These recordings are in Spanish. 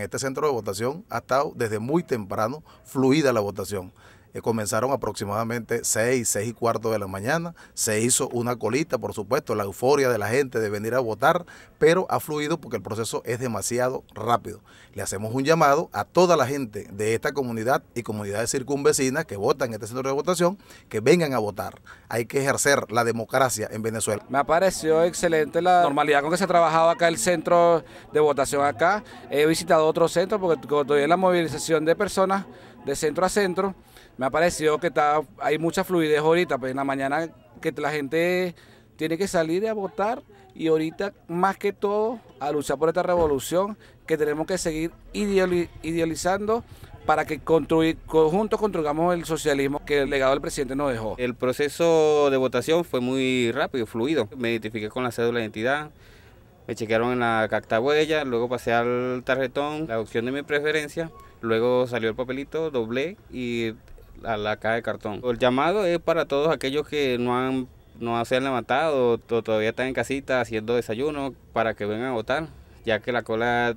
en este centro de votación ha estado desde muy temprano fluida la votación. Eh, comenzaron aproximadamente 6, 6 y cuarto de la mañana. Se hizo una colita, por supuesto, la euforia de la gente de venir a votar, pero ha fluido porque el proceso es demasiado rápido. Le hacemos un llamado a toda la gente de esta comunidad y comunidades circunvecinas que votan en este centro de votación, que vengan a votar. Hay que ejercer la democracia en Venezuela. Me ha parecido excelente la normalidad con que se ha trabajado acá el centro de votación acá. He visitado otros centros porque todavía la movilización de personas de centro a centro, me ha parecido que está, hay mucha fluidez ahorita, pues en la mañana que la gente tiene que salir a votar y ahorita más que todo a luchar por esta revolución que tenemos que seguir idealizando para que construir, juntos construyamos el socialismo que el legado del presidente nos dejó. El proceso de votación fue muy rápido, fluido. Me identifiqué con la cédula de identidad, me chequearon en la cactahuella, luego pasé al tarjetón, la opción de mi preferencia, luego salió el papelito, doblé y a la caja de cartón. El llamado es para todos aquellos que no han no se han levantado todavía están en casita haciendo desayuno para que vengan a votar, ya que la cola,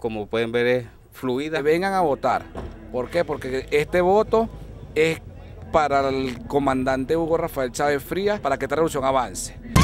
como pueden ver, es fluida. vengan a votar. ¿Por qué? Porque este voto es para el comandante Hugo Rafael Chávez Frías para que esta revolución avance.